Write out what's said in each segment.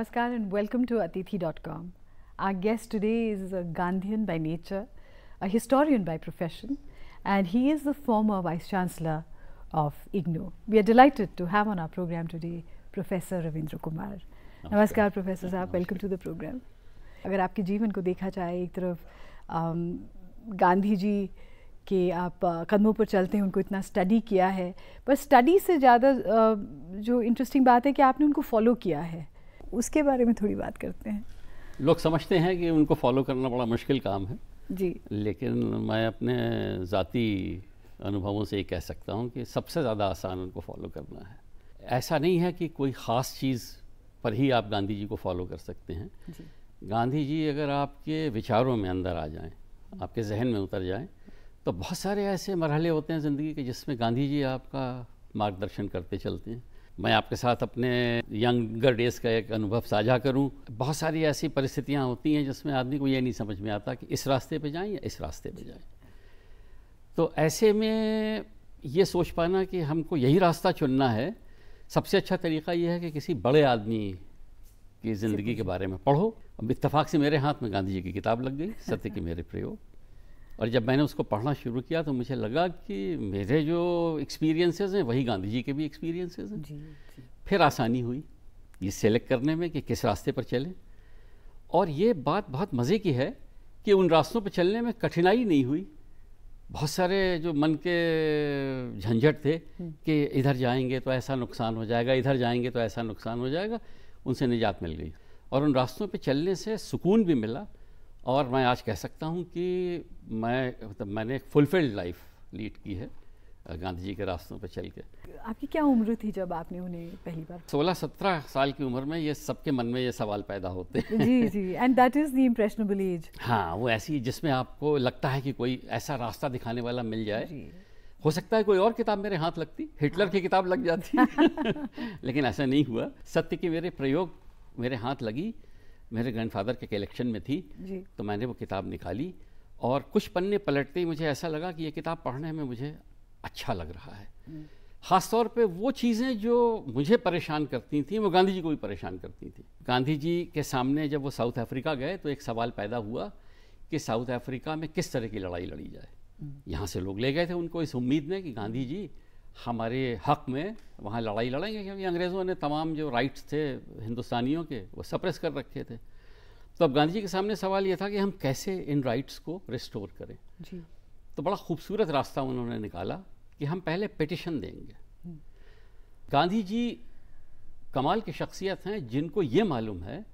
Namaskar and welcome to Atithi.com. Our guest today is a Gandhian by nature, a historian by profession, and he is the former Vice Chancellor of IGNO. We are delighted to have on our program today Professor Ravindra Kumar. Namaskar, Namaskar Professor Saab, namaskar. welcome to the program. अगर आपके जीवन को देखा जाए एक तरफ um, Gandhi जी कि आप कदमों पर चलते हैं उनको इतना स्टडी किया है पर स्टडी से ज़्यादा जो इंटरेस्टिंग बात है कि आपने उनको फॉलो किया है उसके बारे में थोड़ी बात करते हैं लोग समझते हैं कि उनको फॉलो करना बड़ा मुश्किल काम है जी लेकिन मैं अपने ज़ाती अनुभवों से ये कह सकता हूँ कि सबसे ज़्यादा आसान उनको फॉलो करना है ऐसा नहीं है कि कोई ख़ास चीज़ पर ही आप गांधी जी को फॉलो कर सकते हैं जी। गांधी जी अगर आपके विचारों में अंदर आ जाएं आपके जहन में उतर जाएं तो बहुत सारे ऐसे मरहले होते हैं ज़िंदगी के जिसमें गांधी जी आपका मार्गदर्शन करते चलते हैं मैं आपके साथ अपने यंगर डेज का एक अनुभव साझा करूं बहुत सारी ऐसी परिस्थितियां होती हैं जिसमें आदमी को ये नहीं समझ में आता कि इस रास्ते पे जाएं या इस रास्ते पे जाएं तो ऐसे में ये सोच पाना कि हमको यही रास्ता चुनना है सबसे अच्छा तरीका ये है कि किसी बड़े आदमी की ज़िंदगी के बारे में पढ़ो अब इतफाक़ से मेरे हाथ में गांधी जी की किताब लग गई सत्य के मेरे प्रयोग और जब मैंने उसको पढ़ना शुरू किया तो मुझे लगा कि मेरे जो एक्सपीरियंसेस हैं वही गांधी जी के भी एक्सपीरियंसेस हैं जी, जी। फिर आसानी हुई ये सेलेक्ट करने में कि किस रास्ते पर चलें और ये बात बहुत मज़े की है कि उन रास्तों पर चलने में कठिनाई नहीं हुई बहुत सारे जो मन के झंझट थे हम्म। कि इधर जाएंगे तो ऐसा नुकसान हो जाएगा इधर जाएंगे तो ऐसा नुकसान हो जाएगा उनसे निजात मिल गई और उन रास्तों पे चलने से सुकून भी मिला और मैं आज कह सकता हूँ कि मैं मतलब मैंने एक फुलफिल्ड लाइफ लीड की है गांधी जी के रास्तों पर चल के आपकी क्या उम्र थी जब आपने उन्हें पहली बार सोलह सत्रह साल की उम्र में ये सबके मन में ये सवाल पैदा होते हैं जी जी and that is the impressionable age हाँ वो ऐसी जिसमें आपको लगता है कि कोई ऐसा रास्ता दिखाने वाला मिल जाए हो सकता है कोई और किताब मेरे हाथ लगती हिटलर की किताब लग जाती लेकिन ऐसा नहीं हुआ सत्य के मेरे प्रयोग मेरे हाथ लगी मेरे ग्रैंडफादर के कलेक्शन में थी तो मैंने वो किताब निकाली और कुछ पन्ने पलटते ही मुझे ऐसा लगा कि ये किताब पढ़ने में मुझे अच्छा लग रहा है हम्म। ख़ासतौर पे वो चीज़ें जो मुझे परेशान करती थी वो गांधी जी को भी परेशान करती थी गांधी जी के सामने जब वो साउथ अफ्रीका गए तो एक सवाल पैदा हुआ कि साउथ अफ्रीका में किस तरह की लड़ाई लड़ी जाए हम्म। यहाँ से लोग ले गए थे उनको इस उम्मीद में कि गांधी जी हमारे हक में वहाँ लड़ाई लड़ेंगे क्योंकि अंग्रेज़ों ने तमाम जो राइट्स थे हिंदुस्तानियों के वो सप्रेस कर रखे थे तो अब गांधी जी के सामने सवाल ये था कि हम कैसे इन राइट्स को रिस्टोर करें जी तो बड़ा खूबसूरत रास्ता उन्होंने निकाला कि हम पहले पिटिशन देंगे हम्म। गांधी जी कमाल की शख्सियत हैं जिनको ये मालूम है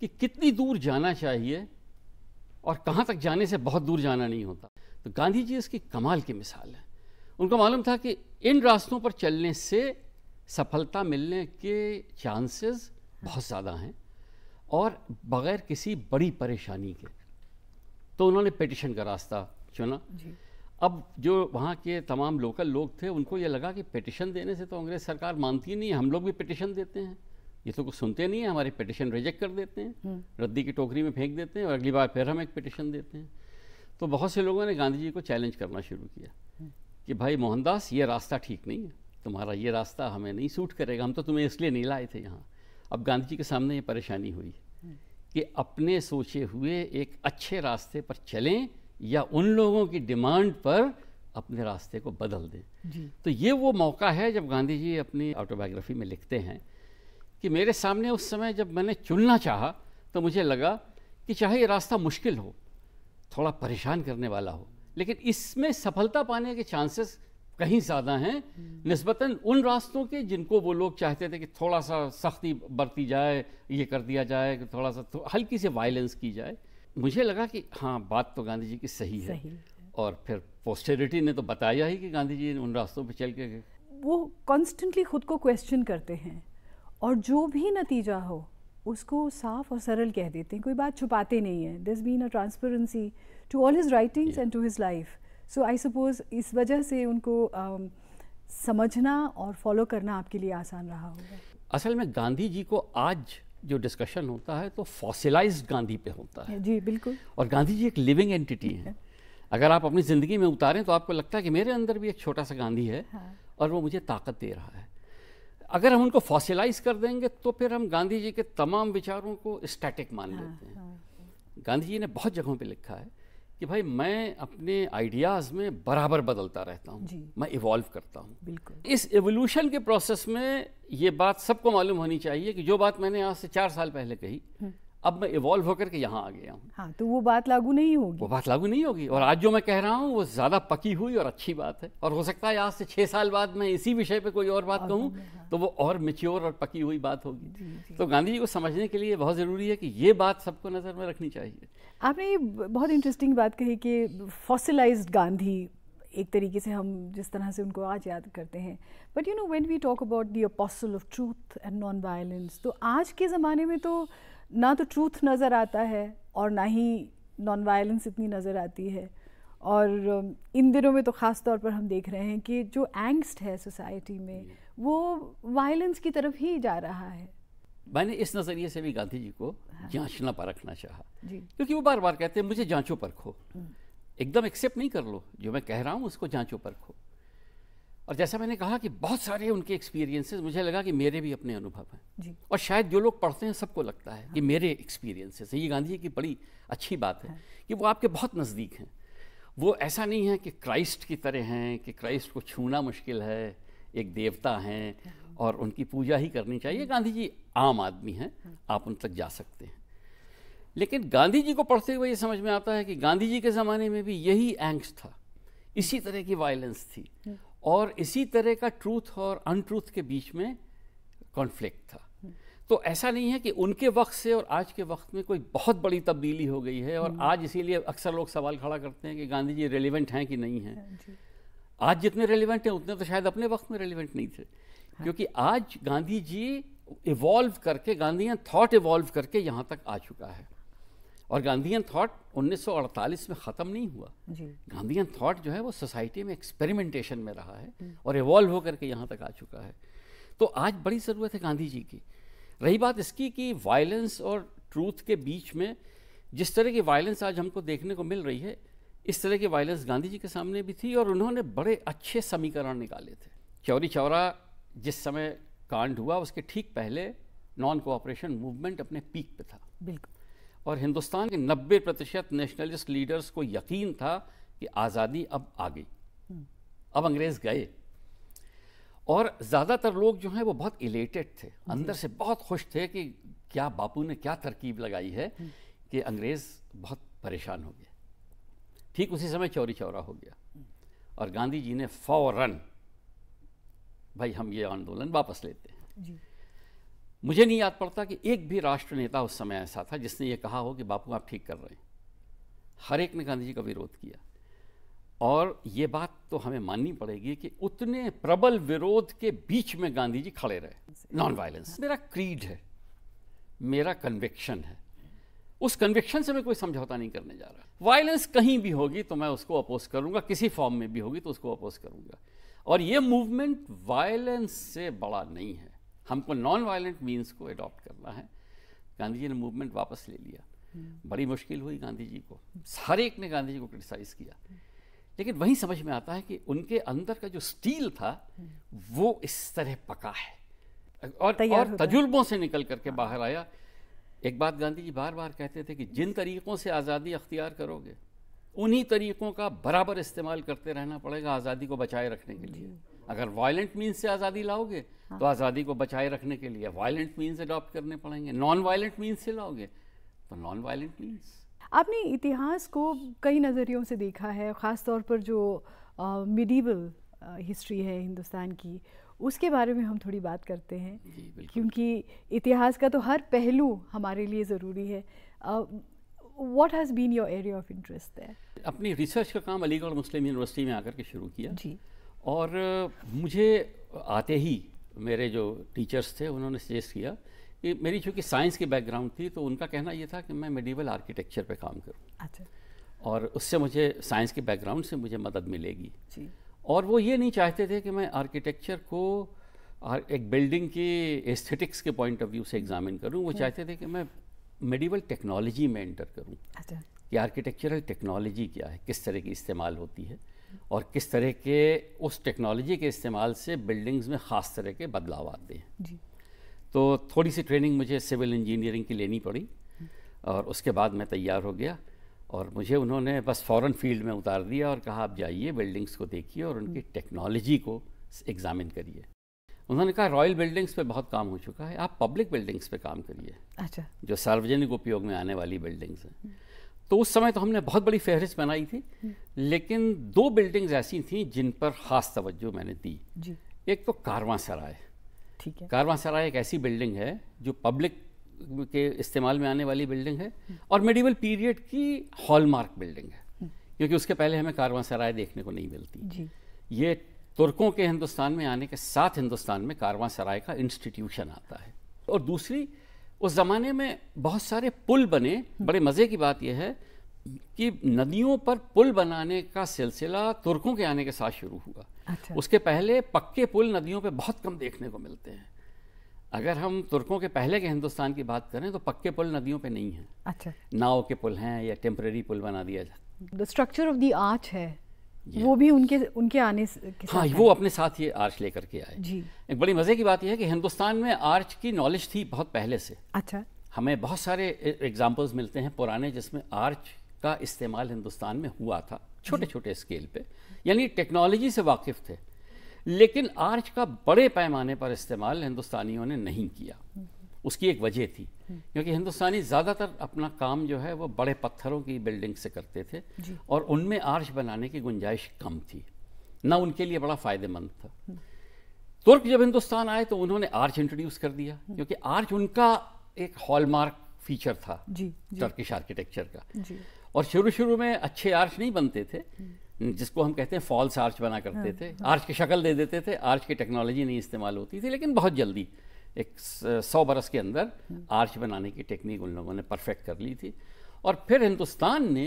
कि कितनी दूर जाना चाहिए और कहाँ तक जाने से बहुत दूर जाना नहीं होता तो गांधी जी इसकी कमाल की मिसाल है उनको मालूम था कि इन रास्तों पर चलने से सफलता मिलने के चांसेस बहुत ज़्यादा हैं और बगैर किसी बड़ी परेशानी के तो उन्होंने पिटिशन का रास्ता चुना अब जो वहाँ के तमाम लोकल लोग थे उनको ये लगा कि पिटिशन देने से तो अंग्रेज़ सरकार मानती नहीं है हम लोग भी पिटिशन देते हैं ये तो कुछ सुनते नहीं है हमारे पिटिशन रिजेक्ट कर देते हैं हम्म। रद्दी की टोकरी में फेंक देते हैं और अगली बार फिर हम एक पिटिशन देते हैं तो बहुत से लोगों ने गांधी जी को चैलेंज करना शुरू किया हम्म। कि भाई मोहनदास ये रास्ता ठीक नहीं है तुम्हारा ये रास्ता हमें नहीं सूट करेगा हम तो तुम्हें इसलिए नहीं लाए थे यहाँ अब गांधी जी के सामने ये परेशानी हुई कि अपने सोचे हुए एक अच्छे रास्ते पर चलें या उन लोगों की डिमांड पर अपने रास्ते को बदल दें तो ये वो मौका है जब गांधी जी अपनी ऑटोबायोग्राफी में लिखते हैं कि मेरे सामने उस समय जब मैंने चुनना चाहा तो मुझे लगा कि चाहे ये रास्ता मुश्किल हो थोड़ा परेशान करने वाला हो लेकिन इसमें सफलता पाने के चांसेस कहीं ज़्यादा हैं हम्म। नस्बता उन रास्तों के जिनको वो लोग चाहते थे कि थोड़ा सा सख्ती बरती जाए ये कर दिया जाए कि थोड़ा सा हल्की से वायलेंस की जाए मुझे लगा कि हाँ बात तो गांधी जी की सही, सही है।, है और फिर पोस्टेरिटी ने तो बताया ही कि गांधी जी उन रास्तों पर चल के वो कॉन्स्टेंटली खुद को क्वेश्चन करते हैं और जो भी नतीजा हो उसको साफ और सरल कह देते हैं कोई बात छुपाते नहीं है this been a transparency to all his writings and to his life so I suppose इस वजह से उनको um, समझना और फॉलो करना आपके लिए आसान रहा होगा असल में गांधी जी को आज जो डिस्कशन होता है तो फॉसिलाइज गांधी पे होता है जी बिल्कुल और गांधी जी एक लिविंग एंटिटी है अगर आप अपनी ज़िंदगी में उतारें तो आपको लगता है कि मेरे अंदर भी एक छोटा सा गांधी है हाँ। और वो मुझे ताकत दे रहा है अगर हम उनको फॉसिलाइज कर देंगे तो फिर हम गांधी जी के तमाम विचारों को स्टैटिक मान हाँ, लेते हैं हाँ। गांधी जी ने बहुत जगहों पे लिखा है कि भाई मैं अपने आइडियाज़ में बराबर बदलता रहता हूँ मैं इवॉल्व करता हूँ इस एवोल्यूशन के प्रोसेस में ये बात सबको मालूम होनी चाहिए कि जो बात मैंने आज से चार साल पहले कही हम्म। अब मैं इवॉल्व होकर के यहाँ आ गया हूँ हाँ तो वो बात लागू नहीं होगी वो बात लागू नहीं होगी और आज जो मैं कह रहा हूँ वो ज़्यादा पकी हुई और अच्छी बात है और हो सकता है आज से छः साल बाद मैं इसी विषय पे कोई और बात कहूँ हाँ। तो वो और मिच्योर और पकी हुई बात होगी तो गांधी जी को समझने के लिए बहुत ज़रूरी है कि ये बात सबको नज़र में रखनी चाहिए आपने ये बहुत इंटरेस्टिंग बात कही कि फॉसिलाइज गांधी एक तरीके से हम जिस तरह से उनको आज याद करते हैं but you know when we talk about the apostle of truth and non violence तो आज के ज़माने में तो ना तो ट्रूथ नज़र आता है और ना ही नॉन वायलेंस इतनी नज़र आती है और um, इन दिनों में तो ख़ास तौर पर हम देख रहे हैं कि जो एंगस्ट है सोसाइटी में वो वायलेंस की तरफ ही जा रहा है मैंने इस नज़रिए से भी गांधी जी को हाँ। जांचना परखना चाहा क्योंकि वो बार बार कहते हैं मुझे जांचो परखो हम्म। एकदम एक्सेप्ट नहीं कर लो जो मैं कह रहा हूँ उसको जांचो परखो और जैसा मैंने कहा कि बहुत सारे उनके एक्सपीरियंसेस मुझे लगा कि मेरे भी अपने अनुभव हैं जी। और शायद जो लोग पढ़ते हैं सबको लगता है हाँ। कि मेरे एक्सपीरियंसेस है ये गांधी जी की बड़ी अच्छी बात है हाँ। कि वो आपके बहुत नज़दीक हैं वो ऐसा नहीं है कि क्राइस्ट की तरह हैं कि क्राइस्ट को छूना मुश्किल है एक देवता हैं हाँ। और उनकी पूजा ही करनी चाहिए हाँ। गांधी जी आम आदमी हैं हाँ। आप उन तक जा सकते हैं लेकिन गांधी जी को पढ़ते हुए ये समझ में आता है कि गांधी जी के ज़माने में भी यही एंग्स था इसी तरह की वायलेंस थी और इसी तरह का ट्रूथ और अनट्रूथ के बीच में कॉन्फ्लिक्ट था तो ऐसा नहीं है कि उनके वक्त से और आज के वक्त में कोई बहुत बड़ी तब्दीली हो गई है और हम्म। आज इसीलिए अक्सर लोग सवाल खड़ा करते हैं कि गांधी जी रेलिवेंट हैं कि नहीं हैं हाँ आज जितने रेलिवेंट हैं उतने तो शायद अपने वक्त में रेलिवेंट नहीं थे हाँ। क्योंकि आज गांधी जी इवॉल्व करके गांधी थॉट इवॉल्व करके यहाँ तक आ चुका है और गांधीयन थॉट 1948 में ख़त्म नहीं हुआ गांधीयन थॉट जो है वो सोसाइटी में एक्सपेरिमेंटेशन में रहा है हम्म। और इवॉल्व होकर के यहाँ तक आ चुका है तो आज बड़ी ज़रूरत है गांधी जी की रही बात इसकी कि वायलेंस और ट्रूथ के बीच में जिस तरह की वायलेंस आज हमको देखने को मिल रही है इस तरह की वायलेंस गांधी जी के सामने भी थी और उन्होंने बड़े अच्छे समीकरण निकाले थे चौरी चौरा जिस समय कांड हुआ उसके ठीक पहले नॉन कोऑपरेशन मूवमेंट अपने पीक पे था बिल्कुल और हिंदुस्तान के 90 प्रतिशत नेशनलिस्ट लीडर्स को यकीन था कि आज़ादी अब आ गई हम्म। अब अंग्रेज़ गए और ज़्यादातर लोग जो हैं वो बहुत इलेटेड थे अंदर से बहुत खुश थे कि क्या बापू ने क्या तरकीब लगाई है हम्म। कि अंग्रेज़ बहुत परेशान हो गए ठीक उसी समय चौरी चौरा हो गया हम्म। और गांधी जी ने फौरन भाई हम ये आंदोलन वापस लेते हैं मुझे नहीं याद पड़ता कि एक भी राष्ट्र नेता उस समय ऐसा था जिसने ये कहा हो कि बापू आप ठीक कर रहे हैं हर एक ने गांधी जी का विरोध किया और ये बात तो हमें माननी पड़ेगी कि उतने प्रबल विरोध के बीच में गांधी जी खड़े रहे नॉन वायलेंस मेरा क्रीड है मेरा कन्विक्शन है उस कन्विक्शन से मैं कोई समझौता नहीं करने जा रहा वायलेंस कहीं भी होगी तो मैं उसको अपोज करूंगा किसी फॉर्म में भी होगी तो उसको अपोज करूंगा और ये मूवमेंट वायलेंस से बड़ा नहीं है हमको नॉन वायलेंट मीन्स को अडॉप्ट करना है गांधी जी ने मूवमेंट वापस ले लिया हम्म। बड़ी मुश्किल हुई गांधी जी को हर एक ने गांधी जी को क्रिटिसाइज किया लेकिन वही समझ में आता है कि उनके अंदर का जो स्टील था हम्म। वो इस तरह पका है और, और तजुर्बों से निकल करके हाँ। बाहर आया एक बात गांधी जी बार बार कहते थे कि जिन तरीक़ों से आज़ादी अख्तियार करोगे उन्हीं तरीक़ों का बराबर इस्तेमाल करते रहना पड़ेगा आज़ादी को बचाए रखने के लिए अगर वायलेंट मीन से आज़ादी लाओगे हाँ। तो आज़ादी को बचाए रखने के लिए वायलेंट मीन्स अडॉप्ट करने पड़ेंगे नॉन वायलेंट मीन्स से लाओगे तो नॉन वायलेंट मीन्स आपने इतिहास को कई नज़रियों से देखा है ख़ास तौर पर जो मिडीवल हिस्ट्री है हिंदुस्तान की उसके बारे में हम थोड़ी बात करते हैं क्योंकि इतिहास का तो हर पहलू हमारे लिए ज़रूरी है what has been your area of interest है अपनी रिसर्च का काम अलीगढ़ मुस्लिम यूनिवर्सिटी में आकर के शुरू किया जी और मुझे आते ही मेरे जो टीचर्स थे उन्होंने सजेस्ट किया कि मेरी चूँकि साइंस की बैकग्राउंड थी तो उनका कहना ये था कि मैं मेडिवल आर्किटेक्चर पे काम करूँ अच्छा और उससे मुझे साइंस के बैकग्राउंड से मुझे मदद मिलेगी और वो ये नहीं चाहते थे कि मैं आर्किटेक्चर को एक बिल्डिंग के एस्थेटिक्स के पॉइंट ऑफ व्यू से एग्जामिन करूँ वो हम्म। चाहते थे कि मैं मेडिवल टेक्नोलॉजी में एंटर करूँ अच्छा। कि आर्किटेक्चरल टेक्नोलॉजी क्या है किस तरह की इस्तेमाल होती है और किस तरह के उस टेक्नोलॉजी के इस्तेमाल से बिल्डिंग्स में ख़ास तरह के बदलाव आते हैं जी तो थोड़ी सी ट्रेनिंग मुझे सिविल इंजीनियरिंग की लेनी पड़ी और उसके बाद मैं तैयार हो गया और मुझे उन्होंने बस फ़ौरन फील्ड में उतार दिया और कहा आप जाइए बिल्डिंग्स को देखिए और उनकी टेक्नोलॉजी हम्म। को एग्ज़ामिन करिए उन्होंने कहा रॉयल बिल्डिंग्स पे बहुत काम हो चुका है आप पब्लिक बिल्डिंग्स पे काम करिए अच्छा जो सार्वजनिक उपयोग में आने वाली बिल्डिंग्स हैं हम्म। तो उस समय तो हमने बहुत बड़ी फहरिस्त बनाई थी लेकिन दो बिल्डिंग्स ऐसी थी जिन पर ख़ास तवज्जो मैंने दी जी एक तो कारवा सराय ठीक है कारवां सराय एक ऐसी बिल्डिंग है जो पब्लिक के इस्तेमाल में आने वाली बिल्डिंग है और मेडिवल पीरियड की हॉलमार्क बिल्डिंग है हम्म। क्योंकि उसके पहले हमें कारवां सराय देखने को नहीं मिलती जी ये तुर्कों के हिंदुस्तान में आने के साथ हिंदुस्तान में कारवा सराय का इंस्टीट्यूशन आता है और दूसरी उस ज़माने में बहुत सारे पुल बने बड़े मज़े की बात यह है कि नदियों पर पुल बनाने का सिलसिला तुर्कों के आने के साथ शुरू हुआ अच्छा। उसके पहले पक्के पुल नदियों पर बहुत कम देखने को मिलते हैं अगर हम तुर्कों के पहले के हिंदुस्तान की बात करें तो पक्के पुल नदियों पे नहीं हैं अच्छा नाव के पुल हैं या टेम्प्रेरी पुल बना दिया जाता स्ट्रक्चर ऑफ दी आर्च है वो भी उनके उनके आने के हाँ वो अपने साथ ये आर्च लेकर के आए जी एक बड़ी मज़े की बात यह है कि हिंदुस्तान में आर्च की नॉलेज थी बहुत पहले से अच्छा हमें बहुत सारे एग्जाम्पल्स मिलते हैं पुराने जिसमें आर्च का इस्तेमाल हिंदुस्तान में हुआ था छोटे छोटे स्केल पे यानी टेक्नोलॉजी से वाकिफ थे लेकिन आर्च का बड़े पैमाने पर इस्तेमाल हिंदुस्तानियों ने नहीं किया हम्म। उसकी एक वजह थी क्योंकि हिंदुस्तानी ज़्यादातर अपना काम जो है वो बड़े पत्थरों की बिल्डिंग से करते थे और उनमें आर्श बनाने की गुंजाइश कम थी ना उनके लिए बड़ा फ़ायदेमंद था हम्म। तुर्क जब हिंदुस्तान आए तो उन्होंने आर्च इंट्रोड्यूस कर दिया हम्म। क्योंकि आर्च उनका एक हॉलमार्क फीचर था जी, जी। टर्किश आर्किटेक्चर का जी। और शुरू शुरू में अच्छे आर्च नहीं बनते थे हम्म। जिसको हम कहते हैं फॉल्स आर्च बना करते हाँ, थे हाँ। आर्च की शक्ल दे देते थे आर्च की टेक्नोलॉजी नहीं इस्तेमाल होती थी लेकिन बहुत जल्दी एक सौ बरस के अंदर आर्च बनाने की टेक्निक उन लोगों ने परफेक्ट कर ली थी और फिर हिंदुस्तान ने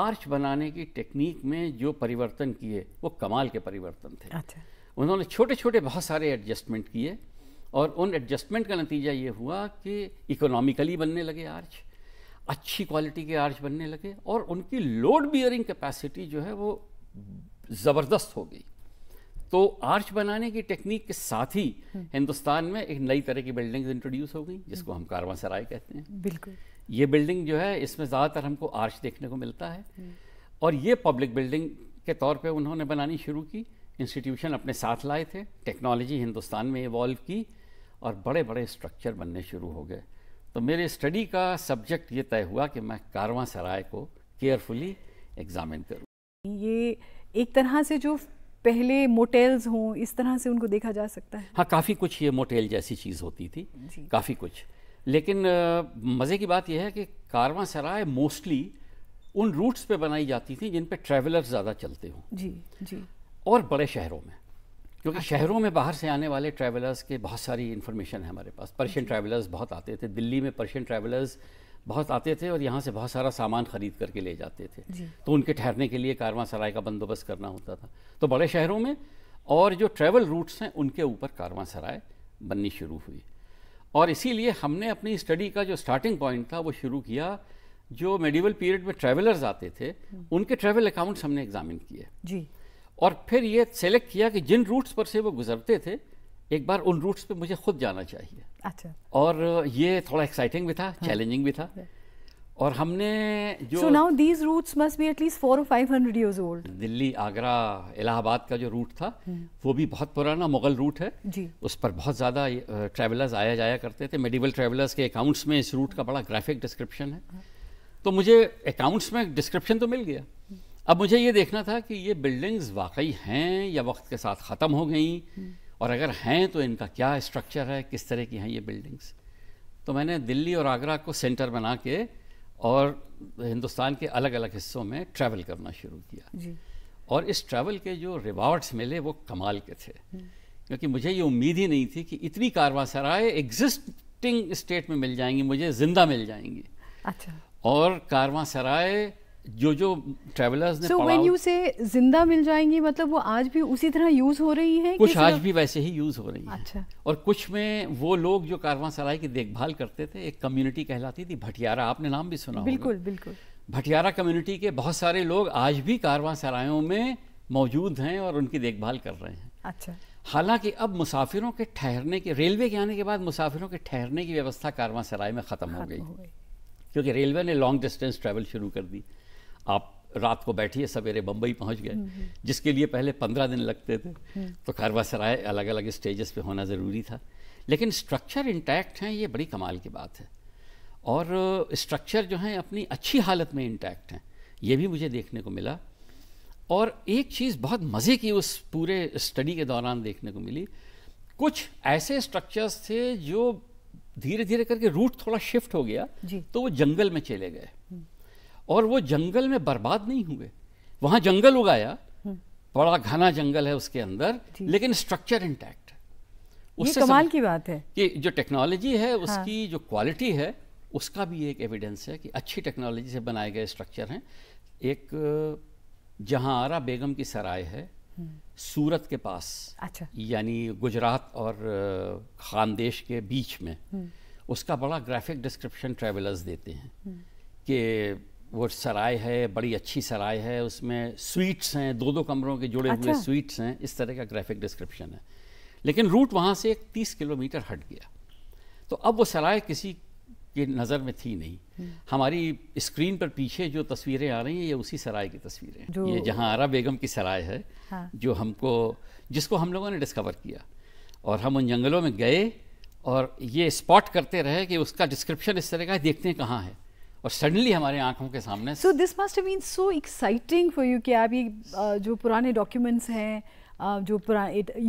आर्च बनाने की टेक्निक में जो परिवर्तन किए वो कमाल के परिवर्तन थे अच्छा। उन्होंने छोटे छोटे बहुत सारे एडजस्टमेंट किए और उन एडजस्टमेंट का नतीजा ये हुआ कि इकोनॉमिकली बनने लगे आर्च अच्छी क्वालिटी के आर्च बनने लगे और उनकी लोड बियरिंग कैपेसिटी जो है वो ज़बरदस्त हो गई तो आर्च बनाने की टेक्निक के साथ ही हिंदुस्तान में एक नई तरह की बिल्डिंग इंट्रोड्यूस हो गई जिसको हम कारवा सराय कहते हैं बिल्कुल ये बिल्डिंग जो है इसमें ज़्यादातर हमको आर्च देखने को मिलता है हम्म। और ये पब्लिक बिल्डिंग के तौर पे उन्होंने बनानी शुरू की इंस्टीट्यूशन अपने साथ लाए थे टेक्नोलॉजी हिंदुस्तान में इवॉल्व की और बड़े बड़े स्ट्रक्चर बनने शुरू हो गए तो मेरे स्टडी का सब्जेक्ट ये तय हुआ कि मैं कारवा सराय को केयरफुली एग्जामिन करूँ ये एक तरह से जो पहले मोटेल्स हों इस तरह से उनको देखा जा सकता है हाँ काफ़ी कुछ ये मोटेल जैसी चीज़ होती थी काफ़ी कुछ लेकिन मज़े की बात यह है कि कारवा सराय मोस्टली उन रूट्स पे बनाई जाती थी जिन पे ट्रैवलर्स ज़्यादा चलते हों जी जी और बड़े शहरों में क्योंकि हाँ। शहरों में बाहर से आने वाले ट्रैवलर्स के बहुत सारी इन्फॉर्मेशन है हमारे पास पर्शियन ट्रैवलर्स बहुत आते थे दिल्ली में पर्शियन ट्रैवलर्स बहुत आते थे और यहाँ से बहुत सारा सामान खरीद करके ले जाते थे तो उनके ठहरने के लिए कारवा सराय का बंदोबस्त करना होता था तो बड़े शहरों में और जो ट्रैवल रूट्स हैं उनके ऊपर कारवा सराय बननी शुरू हुई और इसीलिए हमने अपनी स्टडी का जो स्टार्टिंग पॉइंट था वो शुरू किया जो मेडिवल पीरियड में ट्रैवलर्स आते थे हम्म। उनके ट्रेवल अकाउंट्स हमने एग्जामिन किए जी और फिर ये सेलेक्ट किया कि जिन रूट्स पर से वो गुजरते थे एक बार उन रूट्स पे मुझे खुद जाना चाहिए अच्छा और ये थोड़ा एक्साइटिंग भी था चैलेंजिंग हाँ। भी था और हमने जो so now these roots must be at least four five hundred years old Delhi Agra Allahabad का जो रूट था hmm. वो भी बहुत पुराना मुगल रूट है जी उस पर बहुत ज़्यादा ट्रैवलर्स आया जाया करते थे मेडिवल ट्रैवलर्स के अकाउंट्स में इस रूट का बड़ा ग्राफिक डिस्क्रिप्शन है हाँ। तो मुझे अकाउंट्स में डिस्क्रिप्शन तो मिल गया hmm. अब मुझे ये देखना था कि ये बिल्डिंग्स वाकई हैं या वक्त के साथ ख़त्म हो गई hmm. और अगर हैं तो इनका क्या स्ट्रक्चर है किस तरह की हैं ये बिल्डिंग्स तो मैंने दिल्ली और आगरा को सेंटर बना के और हिंदुस्तान के अलग अलग हिस्सों में ट्रैवल करना शुरू किया जी। और इस ट्रैवल के जो रिवार्ड्स मिले वो कमाल के थे हम्म। क्योंकि मुझे ये उम्मीद ही नहीं थी कि इतनी कारवा सराय एग्जिस्टिंग स्टेट में मिल जाएंगी मुझे ज़िंदा मिल जाएंगी अच्छा और कारवा सराय जो जो ट्रेवलर्स ने so, when you say जिंदा मिल जाएंगी मतलब वो आज भी उसी तरह यूज हो रही है कुछ आज भी वैसे ही यूज हो रही है अच्छा और कुछ में वो लोग जो कारवां सराय की देखभाल करते थे एक कम्युनिटी कहलाती थी भटियारा आपने नाम भी सुना बिल्कुल बिल्कुल भटियारा कम्युनिटी के बहुत सारे लोग आज भी कारवां सरायों में मौजूद हैं और उनकी देखभाल कर रहे हैं अच्छा हालांकि अब मुसाफिरों के ठहरने के रेलवे के आने के बाद मुसाफिरों के ठहरने की व्यवस्था कारवां सराय में ख़त्म हो गई क्योंकि रेलवे ने लॉन्ग डिस्टेंस ट्रैवल शुरू कर दी आप रात को बैठिए सवेरे बम्बई पहुंच गए हम्म, हम्म। जिसके लिए पहले पंद्रह दिन लगते थे हम्म। तो कारवा सराय अलग अलग स्टेजेस पे होना ज़रूरी था लेकिन स्ट्रक्चर इंटैक्ट हैं ये बड़ी कमाल की बात है और स्ट्रक्चर जो हैं अपनी अच्छी हालत में इंटैक्ट हैं ये भी मुझे देखने को मिला और एक चीज़ बहुत मज़े की उस पूरे स्टडी के दौरान देखने को मिली कुछ ऐसे स्ट्रक्चर्स थे जो धीरे धीरे करके रूट थोड़ा शिफ्ट हो गया तो वो जंगल में चले गए और वो जंगल में बर्बाद नहीं हुए वहां जंगल उगाया हम्म। बड़ा घना जंगल है उसके अंदर लेकिन स्ट्रक्चर इंटैक्ट ये कमाल की बात है कि जो टेक्नोलॉजी है हाँ। उसकी हाँ। जो क्वालिटी है उसका भी एक एविडेंस है कि अच्छी टेक्नोलॉजी से बनाए गए स्ट्रक्चर हैं एक जहां आरा बेगम की सराय है हम्म। सूरत के पास अच्छा यानी गुजरात और खानदेश के बीच में हम्म। उसका बड़ा ग्राफिक डिस्क्रिप्शन ट्रेवलर्स देते हैं कि वो सराय है बड़ी अच्छी सराय है उसमें स्वीट्स हैं दो दो कमरों के जुड़े अच्छा। हुए स्वीट्स हैं इस तरह का ग्राफिक डिस्क्रिप्शन है लेकिन रूट वहाँ से एक तीस किलोमीटर हट गया तो अब वो सराय किसी की नज़र में थी नहीं हम्म। हमारी स्क्रीन पर पीछे जो तस्वीरें आ रही हैं ये उसी सराय की तस्वीरें हैं ये जहाँ आरा बेगम की सराय है हाँ। जो हमको जिसको हम लोगों ने डिस्कवर किया और हम उन जंगलों में गए और ये स्पॉट करते रहे कि उसका डिस्क्रिप्शन इस तरह का देखते हैं कहाँ है और सडनली हमारे आंखों के सामने so this must mean so exciting for you कि आप ये जो पुराने डॉक्यूमेंट्स हैं जो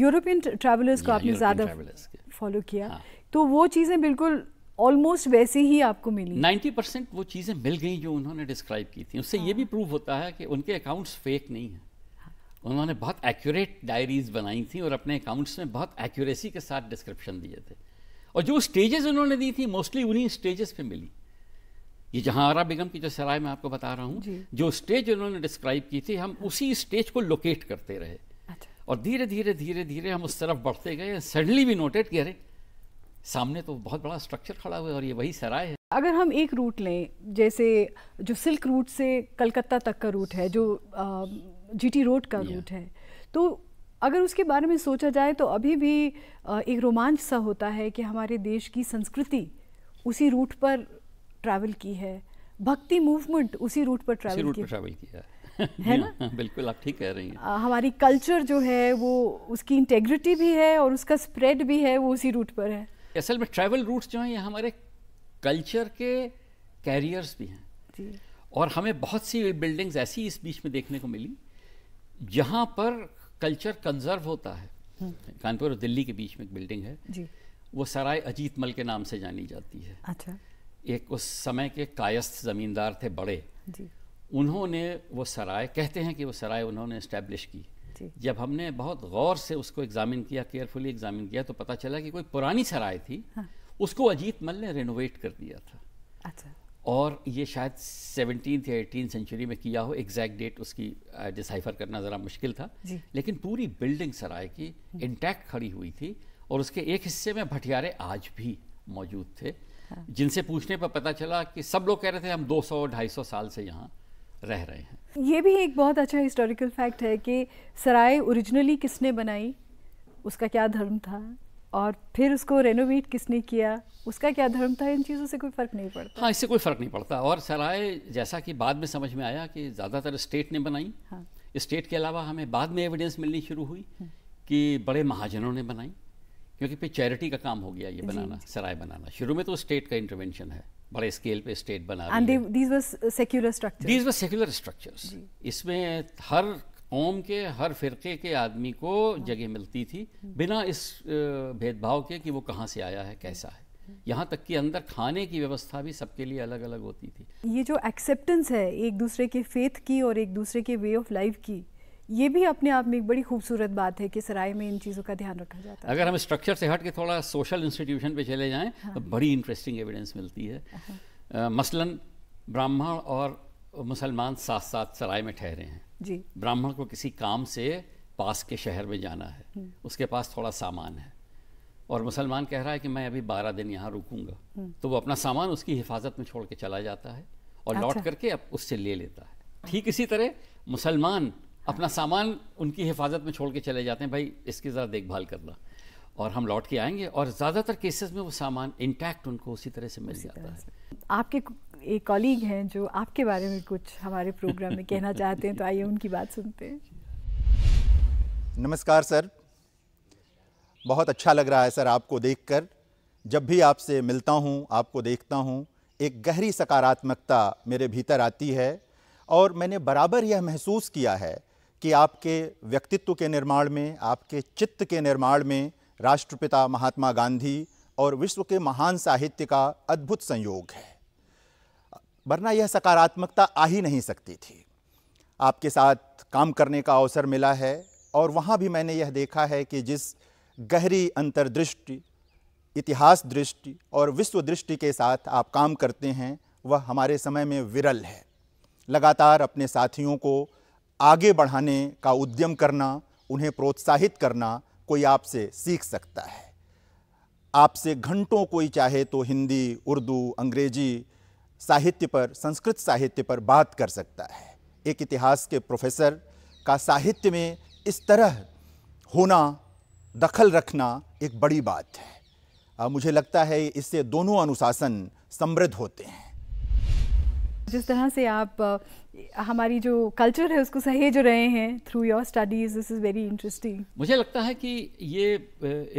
यूरोपियन ट्रैवलर्स को आपने ज़्यादा फॉलो किया हाँ। तो वो चीज़ें बिल्कुल ऑलमोस्ट वैसे ही आपको मिली 90 परसेंट वो चीज़ें मिल गई जो उन्होंने डिस्क्राइब की थी उससे ये भी प्रूव हाँ। होता है कि उनके अकाउंट्स फेक नहीं है हाँ। उन्होंने बहुत एक्यूरेट डायरीज बनाई थी और अपने अकाउंट्स में बहुत एक्यूरेसी के साथ डिस्क्रिप्शन दिए थे और जो स्टेजेस उन्होंने दी थी मोस्टली उन्हीं स्टेजेस पे मिली ये आरा बेगम की जो सराय मैं आपको बता रहा हूँ जो स्टेज उन्होंने डिस्क्राइब की थी हम उसी स्टेज को लोकेट करते रहे अच्छा। और धीरे धीरे धीरे धीरे हम उस तरफ बढ़ते गए सडनली भी नोटेड कह रहे सामने तो बहुत बड़ा स्ट्रक्चर खड़ा हुआ है और ये वही सराय है अगर हम एक रूट लें जैसे जो सिल्क रूट से कलकत्ता तक का रूट है जो जीटी रोड का रूट है तो अगर उसके बारे में सोचा जाए तो अभी भी एक रोमांच सा होता है कि हमारे देश की संस्कृति उसी रूट पर ट्रैवल की है भक्ति मूवमेंट उसी रूट पर ट्रैवल किया है ना हाँ, बिल्कुल आप ठीक कह रही हैं हमारी कल्चर जो है वो उसकी इंटेग्रिटी भी है और उसका स्प्रेड भी है वो उसी रूट पर है असल में ट्रैवल रूट्स जो हैं ये हमारे कल्चर के कैरियर्स भी हैं और हमें बहुत सी बिल्डिंग्स ऐसी इस बीच में देखने को मिली जहाँ पर कल्चर कंजर्व होता है हम्म। कानपुर और दिल्ली के बीच में एक बिल्डिंग है जी वो सराय अजीत मल के नाम से जानी जाती है अच्छा एक उस समय के कायस्थ ज़मींदार थे बड़े जी उन्होंने वो सराय कहते हैं कि वो सराय उन्होंने इस्टेब्लिश की जब हमने बहुत गौर से उसको एग्जामिन किया केयरफुली एग्जामिन किया तो पता चला कि कोई पुरानी सराय थी हाँ। उसको अजीत मल ने रेनोवेट कर दिया था अच्छा और ये शायद सेवनटीन या एटीन सेंचुरी में किया हो एग्जैक्ट डेट उसकी डिसाइफर करना ज़रा मुश्किल था लेकिन पूरी बिल्डिंग सराय की इंटैक्ट हम्म। खड़ी हुई थी और उसके एक हिस्से में भटियारे आज भी मौजूद थे जिनसे पूछने पर पता चला कि सब लोग कह रहे थे हम 200 250 साल से यहाँ रह रहे हैं ये भी एक बहुत अच्छा हिस्टोरिकल फैक्ट है कि सराय ओरिजिनली किसने बनाई उसका क्या धर्म था और फिर उसको रेनोवेट किसने किया उसका क्या धर्म था इन चीज़ों से कोई फ़र्क नहीं पड़ता हाँ इससे कोई फ़र्क नहीं पड़ता और सराय जैसा कि बाद में समझ में आया कि ज़्यादातर स्टेट ने बनाई हाँ। स्टेट के अलावा हमें बाद में एविडेंस मिलनी शुरू हुई हाँ। कि बड़े महाजनों ने बनाई क्योंकि फिर चैरिटी का काम हो गया ये बनाना सराय बनाना शुरू में तो स्टेट का इंटरवेंशन है बड़े स्केल पे स्टेट बना दीज सेक्युलर सेक्युलर स्ट्रक्चर्स इसमें हर कौम के हर फिरके के आदमी को हाँ। जगह मिलती थी हाँ। बिना इस भेदभाव के कि वो कहाँ से आया है कैसा है हाँ। यहाँ तक कि अंदर खाने की व्यवस्था भी सबके लिए अलग अलग होती थी ये जो एक्सेप्टेंस है एक दूसरे के फेथ की और एक दूसरे के वे ऑफ लाइफ की ये भी अपने आप में एक बड़ी खूबसूरत बात है कि सराय में इन चीज़ों का ध्यान रखा जाता है अगर हम स्ट्रक्चर से हट के थोड़ा सोशल इंस्टीट्यूशन पे चले जाएं तो हाँ। तो बड़ी इंटरेस्टिंग एविडेंस मिलती है हाँ। आ, मसलन ब्राह्मण और मुसलमान साथ साथ सराय में ठहरे हैं जी ब्राह्मण को किसी काम से पास के शहर में जाना है हम्म। उसके पास थोड़ा सामान है और मुसलमान कह रहा है कि मैं अभी बारह दिन यहाँ रुकूंगा हम्म। तो वो अपना सामान उसकी हिफाजत में छोड़ के चला जाता है और लौट अच्छा। करके अब उससे ले लेता है ठीक इसी तरह मुसलमान अपना सामान उनकी हिफाजत में छोड़ के चले जाते हैं भाई इसकी ज़रा देखभाल करना और हम लौट के आएंगे और ज़्यादातर केसेस में वो सामान इंटैक्ट उनको उसी तरह से मिल जाता है आपके एक कॉलीग हैं जो आपके बारे में कुछ हमारे प्रोग्राम में कहना चाहते हैं तो आइए उनकी बात सुनते हैं नमस्कार सर बहुत अच्छा लग रहा है सर आपको कर जब भी आपसे मिलता हूँ आपको देखता हूँ एक गहरी सकारात्मकता मेरे भीतर आती है और मैंने बराबर यह महसूस किया है कि आपके व्यक्तित्व के निर्माण में आपके चित्त के निर्माण में राष्ट्रपिता महात्मा गांधी और विश्व के महान साहित्य का अद्भुत संयोग है वरना यह सकारात्मकता आ ही नहीं सकती थी आपके साथ काम करने का अवसर मिला है और वहाँ भी मैंने यह देखा है कि जिस गहरी अंतर्दृष्टि इतिहास दृष्टि और विश्व दृष्टि के साथ आप काम करते हैं वह हमारे समय में विरल है लगातार अपने साथियों को आगे बढ़ाने का उद्यम करना उन्हें प्रोत्साहित करना कोई आपसे सीख सकता है आपसे घंटों कोई चाहे तो हिंदी उर्दू अंग्रेजी साहित्य पर संस्कृत साहित्य पर बात कर सकता है एक इतिहास के प्रोफेसर का साहित्य में इस तरह होना दखल रखना एक बड़ी बात है मुझे लगता है इससे दोनों अनुशासन समृद्ध होते हैं जिस तरह से आप हमारी जो कल्चर है उसको सहेज रहे हैं through your studies this is very interesting मुझे लगता है कि ये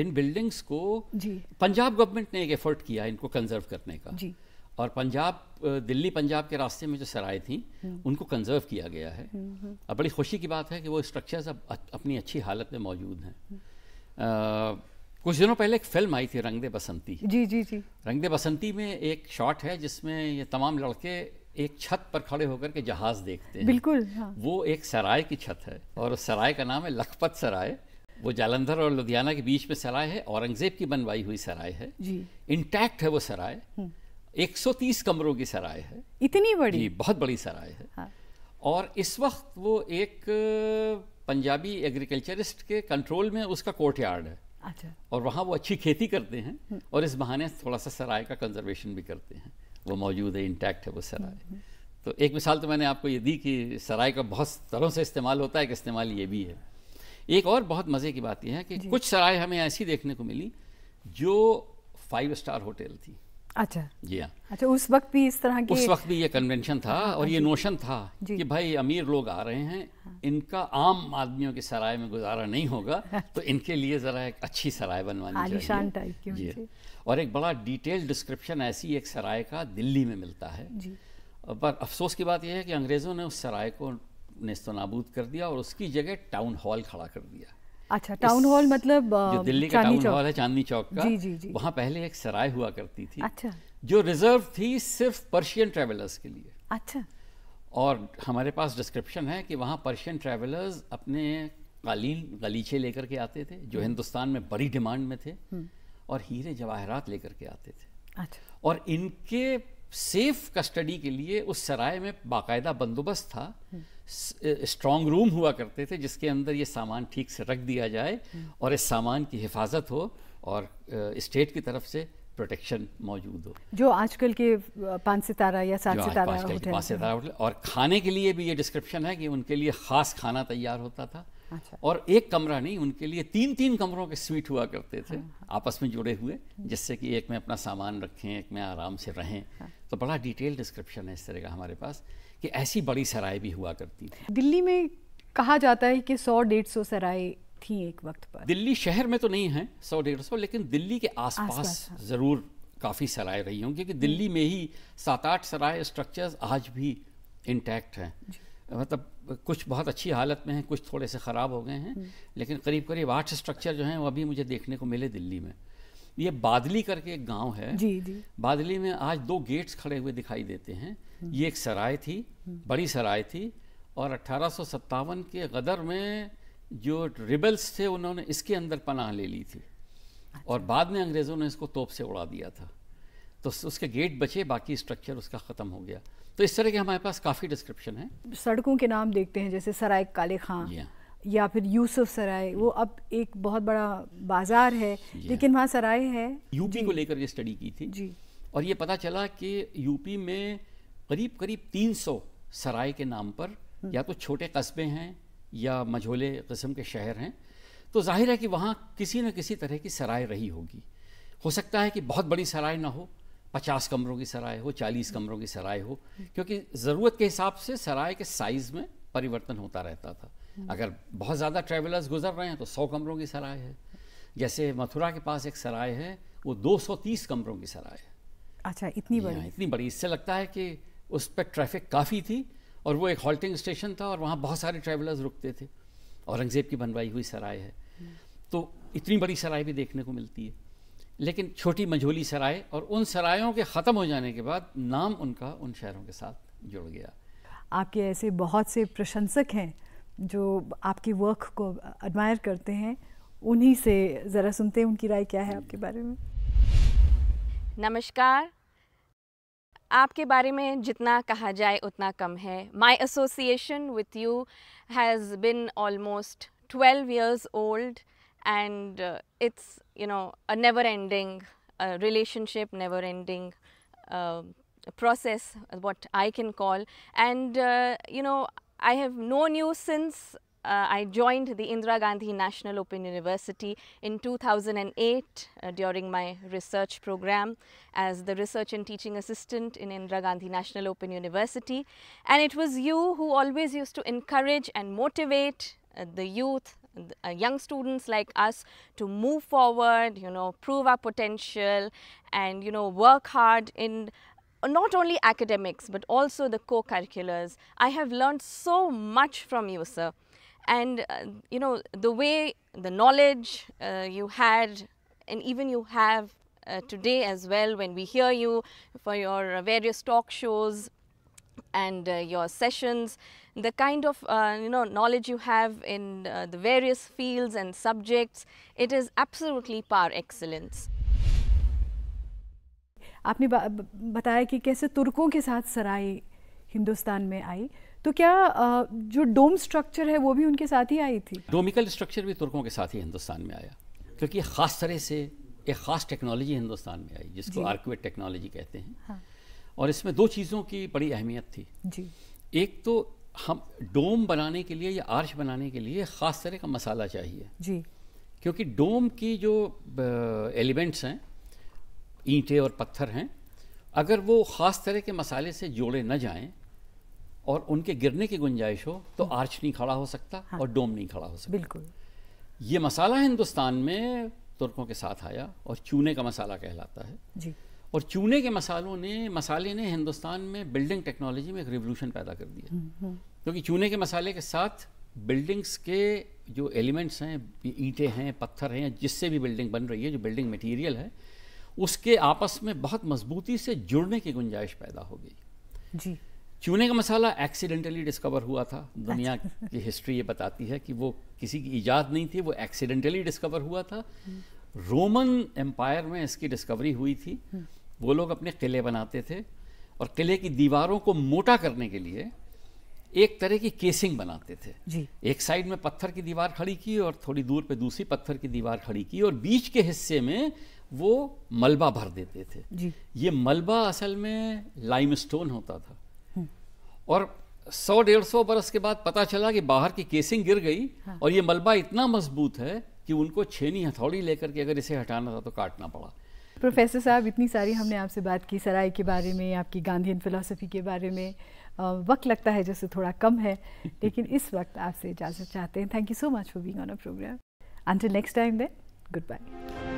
इन बिल्डिंग्स को जी पंजाब गवर्नमेंट ने एक एफर्ट किया इनको कंजर्व करने का जी और पंजाब दिल्ली पंजाब के रास्ते में जो सराय थी हम्म। उनको कंजर्व किया गया है हम्म, हम्म। अब बड़ी खुशी की बात है कि वो स्ट्रक्चर्स अब अपनी अच्छी हालत में मौजूद हैं कुछ दिनों पहले एक फिल्म आई थी रंग दे बसंती जी जी जी रंग दे बसंती में एक शॉट है जिसमें ये तमाम लड़के एक छत पर खड़े होकर के जहाज देखते हैं बिल्कुल हाँ। वो एक सराय की छत है और उस सराय का नाम है लखपत सराय वो जालंधर और लुधियाना के बीच में सराय है औरंगजेब की बनवाई हुई सराय है इंटैक्ट है वो सराय 130 हम्म। कमरों की सराय है इतनी बड़ी जी बहुत बड़ी सराय है हाँ। और इस वक्त वो एक पंजाबी एग्रीकल्चरिस्ट के कंट्रोल में उसका कोर्ट यार्ड है अच्छा और वहाँ वो अच्छी खेती करते हैं हम्म। और इस बहाने थोड़ा सा सराय का कंजर्वेशन भी करते हैं वो मौजूद है इंटैक्ट है वो सराय हम्म, हम्म। तो एक मिसाल तो मैंने आपको ये दी कि सराय का बहुत तरह से इस्तेमाल होता है कि इस्तेमाल ये भी है एक और बहुत मज़े की बात यह है कि कुछ सराय हमें ऐसी देखने को मिली जो फाइव स्टार होटल थी अच्छा जी हाँ अच्छा उस वक्त भी इस तरह की उस वक्त भी ये कन्वेंशन था हाँ, और ये नोशन था कि भाई अमीर लोग आ रहे हैं हाँ। इनका आम आदमियों के सराय में गुजारा नहीं होगा हाँ। तो इनके लिए ज़रा एक अच्छी सराय बनवानी चाहिए जी और एक बड़ा डिटेल डिस्क्रिप्शन ऐसी एक सराय का दिल्ली में मिलता है पर अफसोस की बात यह है कि अंग्रेज़ों ने उस सराय को नेस्तो नाबूद कर दिया और उसकी जगह टाउन हॉल खड़ा कर दिया अच्छा टाउन हॉल मतलब जो दिल्ली का टाउन हॉल है चांदनी चौक का जी, जी, जी. वहाँ पहले एक सराय हुआ करती थी अच्छा जो रिजर्व थी सिर्फ पर्शियन ट्रेवलर्स के लिए अच्छा और हमारे पास डिस्क्रिप्शन है कि वहाँ पर्शियन ट्रेवलर्स अपने कालीन गलीचे लेकर के आते थे जो हम्म। हिंदुस्तान में बड़ी डिमांड में थे हम्म। और हीरे जवाहरात लेकर के आते थे अच्छा। और इनके सेफ कस्टडी के लिए उस सराय में बाकायदा बंदोबस्त था स्ट्रॉन्ग रूम हुआ करते थे जिसके अंदर ये सामान ठीक से रख दिया जाए और इस सामान की हिफाजत हो और स्टेट की तरफ से प्रोटेक्शन मौजूद हो जो आजकल के पाँच सितारा या सात सितारा पाँच सितारा होटल और खाने के लिए भी ये डिस्क्रिप्शन है कि उनके लिए ख़ास खाना तैयार होता था अच्छा। और एक कमरा नहीं उनके लिए तीन तीन कमरों के स्वीट हुआ करते थे हाँ। आपस में जुड़े हुए हम्म। जिससे कि एक में अपना सामान रखें एक में आराम से रहें हाँ। तो बड़ा डिटेल डिस्क्रिप्शन है इस तरह का हमारे पास कि ऐसी बड़ी सराय भी हुआ करती थी दिल्ली में कहा जाता है कि सौ डेढ़ सौ सराय थी एक वक्त पर दिल्ली शहर में तो नहीं है सौ डेढ़ सौ लेकिन दिल्ली के आसपास हाँ। ज़रूर काफ़ी सराय रही होंगी क्योंकि दिल्ली हम्म। में ही सात आठ सराय स्ट्रक्चर्स आज भी इंटैक्ट हैं मतलब कुछ बहुत अच्छी हालत में हैं कुछ थोड़े से ख़राब हो गए हैं हम्म। लेकिन करीब करीब आठ स्ट्रक्चर जो हैं वो अभी मुझे देखने को मिले दिल्ली में ये बादली करके एक गांव है जी जी बादली में आज दो गेट्स खड़े हुए दिखाई देते हैं हम्म। ये एक सराय थी हम्म। बड़ी सराय थी और अट्ठारह के गदर में जो रिबल्स थे उन्होंने इसके अंदर पनाह ले ली थी और अच्छा। बाद में अंग्रेज़ों ने इसको तोप से उड़ा दिया था तो उसके गेट बचे बाकी स्ट्रक्चर उसका ख़त्म हो गया तो इस तरह के हमारे पास काफ़ी डिस्क्रिप्शन है सड़कों के नाम देखते हैं जैसे सराय काले खां या फिर यूसुफ सराय वो hmm. अब एक बहुत बड़ा बाजार है लेकिन वहाँ सराय है यूपी को लेकर ये स्टडी की थी जी और ये पता चला कि यूपी में करीब करीब 300 सराय के नाम पर hmm. या तो छोटे कस्बे हैं या मझोले कस्म के शहर हैं तो जाहिर है कि वहाँ किसी न किसी तरह की सराय रही होगी हो सकता है कि बहुत बड़ी सराय ना हो पचास कमरों की सराय हो चालीस कमरों की सराय हो क्योंकि ज़रूरत के हिसाब से सराय के साइज़ में परिवर्तन होता रहता था अगर बहुत ज़्यादा ट्रैवलर्स गुजर रहे हैं तो सौ कमरों की सराय है जैसे मथुरा के पास एक सराय है वो दो सौ तीस कमरों की सराय है अच्छा इतनी बड़ी इतनी बड़ी इससे लगता है कि उस पर ट्रैफिक काफ़ी थी और वो एक हॉल्टिंग स्टेशन था और वहाँ बहुत सारे ट्रैवलर्स रुकते थे औरंगज़ेब की बनवाई हुई सराय है तो इतनी बड़ी सराय भी देखने को मिलती है लेकिन छोटी मंझोली सराय और उन सरायों के ख़त्म हो जाने के बाद नाम उनका उन शहरों के साथ जुड़ गया आपके ऐसे बहुत से प्रशंसक हैं जो आपकी वर्क को एडमायर करते हैं उन्हीं से ज़रा सुनते हैं उनकी राय क्या है आपके बारे में नमस्कार आपके बारे में जितना कहा जाए उतना कम है my association with you has been almost twelve years old and uh, it's you know a never ending uh, relationship never ending um, uh, process what i can call and uh, you know i have known you since uh, I joined the Indira Gandhi National Open University in 2008 uh, during my research program as the research and teaching assistant in Indira Gandhi National Open University. And it was you who always used to encourage and motivate the youth, uh, young students like us to move forward, you know, prove our potential and, you know, work hard in not only academics but also the co-curriculars. I have learned so much from you, sir. And, uh, you know, the way, the knowledge uh, you had and even you have uh, today as well when we hear you for your various talk shows, and uh, your sessions, the kind of uh, you know knowledge you have in uh, the various fields and subjects, it is absolutely par excellence. आपने बताया कि कैसे तुर्कों के साथ सराय हिंदुस्तान में आई तो क्या जो डोम स्ट्रक्चर है वो भी उनके साथ ही आई थी डोमिकल स्ट्रक्चर भी तुर्कों के साथ ही हिंदुस्तान में आया क्योंकि ख़ास तरह से एक ख़ास टेक्नोलॉजी हिंदुस्तान में आई जिसको आर्किवेट टेक्नोलॉजी कहते हैं हाँ। और इसमें दो चीज़ों की बड़ी अहमियत थी जी एक तो हम डोम बनाने के लिए या आर्श बनाने के लिए ख़ास तरह का मसाला चाहिए जी क्योंकि डोम की जो एलिमेंट्स हैं ईंटें और पत्थर हैं अगर वो ख़ास तरह के मसाले से जोड़े न जाएं और उनके गिरने की गुंजाइश हो तो हम्म। आर्च नहीं खड़ा हो सकता हाँ। और डोम नहीं खड़ा हो सकता बिल्कुल ये मसाला हिंदुस्तान में तुर्कों के साथ आया और चूने का मसाला कहलाता है जी और चूने के मसालों ने मसाले ने हिंदुस्तान में बिल्डिंग टेक्नोलॉजी में एक रिवोल्यूशन पैदा कर दिया क्योंकि तो चूने के मसाले के साथ बिल्डिंग्स के जो एलिमेंट्स हैं ईंटें हैं पत्थर हैं जिससे भी बिल्डिंग बन रही है जो बिल्डिंग मटेरियल है उसके आपस में बहुत मजबूती से जुड़ने की गुंजाइश पैदा हो गई जी चूने का मसाला एक्सीडेंटली डिस्कवर हुआ था दुनिया अच्छा। की हिस्ट्री ये बताती है कि वो किसी की ईजाद नहीं थी वो एक्सीडेंटली डिस्कवर हुआ था रोमन एम्पायर हम्म। में इसकी डिस्कवरी हुई थी हम्म। वो लोग अपने किले बनाते थे और किले की दीवारों को मोटा करने के लिए एक तरह की केसिंग बनाते थे जी। एक साइड में पत्थर की दीवार खड़ी की और थोड़ी दूर पे दूसरी पत्थर की दीवार खड़ी की और बीच के हिस्से में वो मलबा भर देते थे जी। ये मलबा असल में लाइमस्टोन होता था हम्म। और सौ डेढ़ सौ बरस के बाद पता चला कि बाहर की केसिंग गिर गई हाँ। और ये मलबा इतना मजबूत है कि उनको छेनी हथौड़ी लेकर के अगर इसे हटाना था तो काटना पड़ा प्रोफेसर साहब इतनी सारी हमने आपसे बात की सराय के बारे में आपकी गांधीन फ़िलासफ़ी के बारे में वक्त लगता है जैसे थोड़ा कम है लेकिन इस वक्त आपसे इजाज़त चाहते हैं thank you so much for being on a programme until next time they good bye